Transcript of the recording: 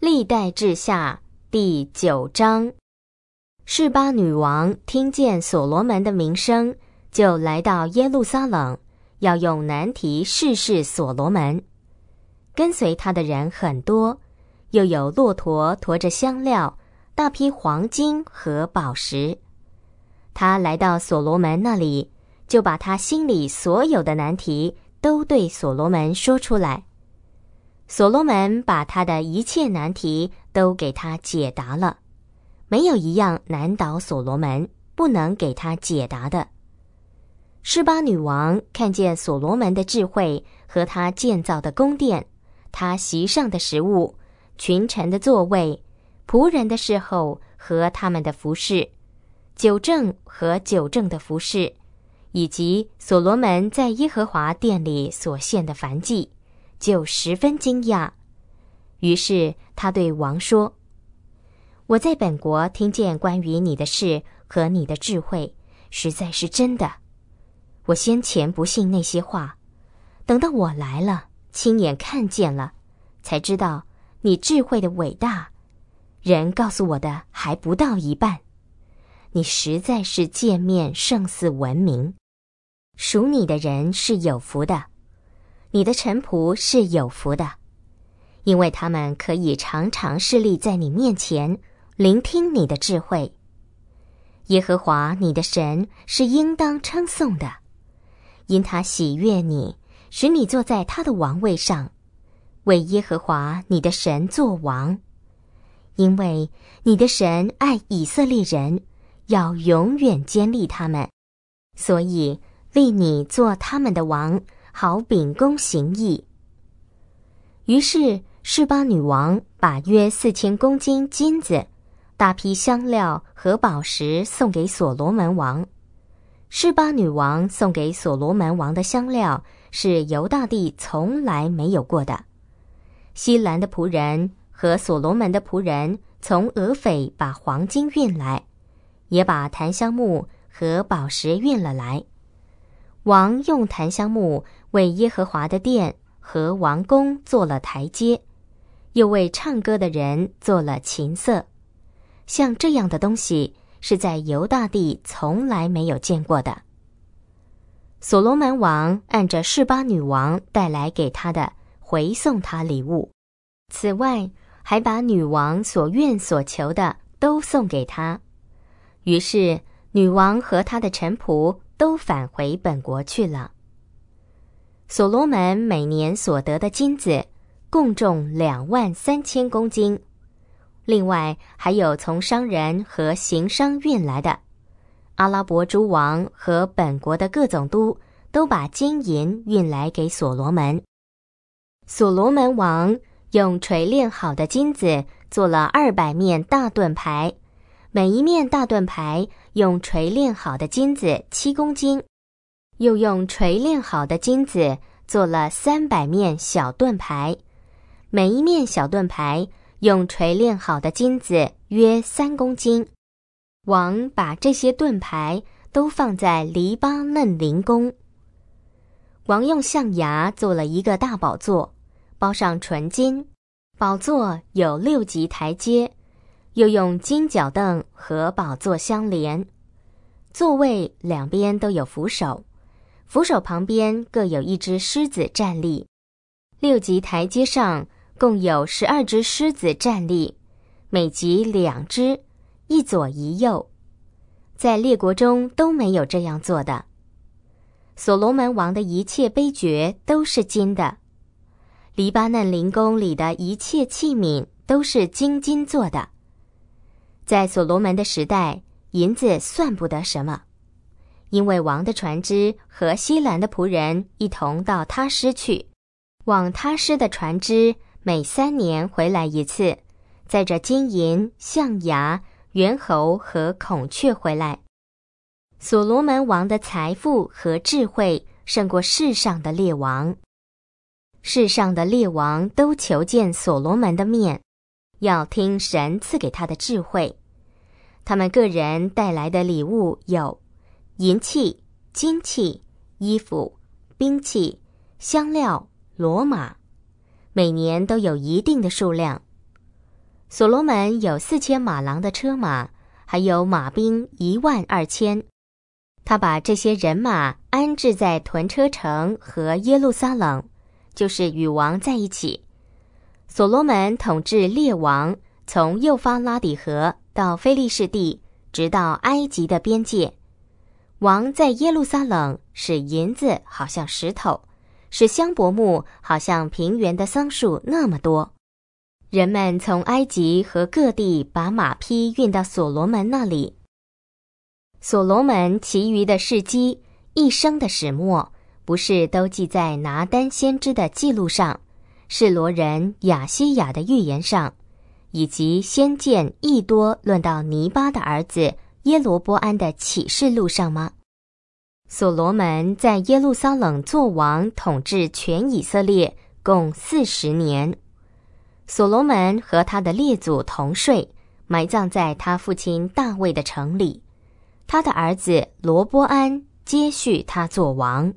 历代治下第九章，示巴女王听见所罗门的名声，就来到耶路撒冷，要用难题试试所罗门。跟随他的人很多，又有骆驼驮着香料、大批黄金和宝石。他来到所罗门那里，就把他心里所有的难题都对所罗门说出来。所罗门把他的一切难题都给他解答了，没有一样难倒所罗门不能给他解答的。施巴女王看见所罗门的智慧和他建造的宫殿，他席上的食物，群臣的座位，仆人的侍候和他们的服饰，九正和九正的服饰，以及所罗门在耶和华殿里所献的凡祭。就十分惊讶，于是他对王说：“我在本国听见关于你的事和你的智慧，实在是真的。我先前不信那些话，等到我来了，亲眼看见了，才知道你智慧的伟大。人告诉我的还不到一半，你实在是见面胜似闻名。属你的人是有福的。”你的臣仆是有福的，因为他们可以常常侍立在你面前，聆听你的智慧。耶和华你的神是应当称颂的，因他喜悦你，使你坐在他的王位上，为耶和华你的神做王。因为你的神爱以色列人，要永远坚立他们，所以为你做他们的王。好秉公行义。于是，示巴女王把约四千公斤金子、大批香料和宝石送给所罗门王。示巴女王送给所罗门王的香料是犹大帝从来没有过的。西兰的仆人和所罗门的仆人从俄斐把黄金运来，也把檀香木和宝石运了来。王用檀香木。为耶和华的殿和王宫做了台阶，又为唱歌的人做了琴瑟，像这样的东西是在犹大地从来没有见过的。所罗门王按着示巴女王带来给他的回送他礼物，此外还把女王所愿所求的都送给他。于是女王和他的臣仆都返回本国去了。所罗门每年所得的金子，共重两万三千公斤。另外，还有从商人和行商运来的。阿拉伯诸王和本国的各总督都把金银运来给所罗门。所罗门王用锤炼好的金子做了二百面大盾牌，每一面大盾牌用锤炼好的金子七公斤。又用锤炼好的金子做了三百面小盾牌，每一面小盾牌用锤炼好的金子约三公斤。王把这些盾牌都放在黎巴嫩林宫。王用象牙做了一个大宝座，包上纯金，宝座有六级台阶，又用金脚凳和宝座相连，座位两边都有扶手。扶手旁边各有一只狮子站立，六级台阶上共有十二只狮子站立，每级两只，一左一右。在列国中都没有这样做的。所罗门王的一切悲爵都是金的，黎巴嫩林宫里的一切器皿都是精金做的。在所罗门的时代，银子算不得什么。因为王的船只和西兰的仆人一同到他师去，往他师的船只每三年回来一次，载着金银、象牙、猿猴和孔雀回来。所罗门王的财富和智慧胜过世上的列王，世上的列王都求见所罗门的面，要听神赐给他的智慧。他们个人带来的礼物有。银器、金器、衣服、兵器、香料、罗马，每年都有一定的数量。所罗门有四千马郎的车马，还有马兵一万二千。他把这些人马安置在屯车城和耶路撒冷，就是与王在一起。所罗门统治列王，从幼发拉底河到菲利士地，直到埃及的边界。王在耶路撒冷使银子好像石头，使香柏木好像平原的桑树那么多。人们从埃及和各地把马匹运到所罗门那里。所罗门其余的事迹一生的始末，不是都记在拿丹先知的记录上，是罗人雅西雅的预言上，以及先见益多论到尼巴的儿子。耶罗波安的启示录上吗？所罗门在耶路撒冷作王，统治全以色列，共四十年。所罗门和他的列祖同睡，埋葬在他父亲大卫的城里。他的儿子罗波安接续他作王。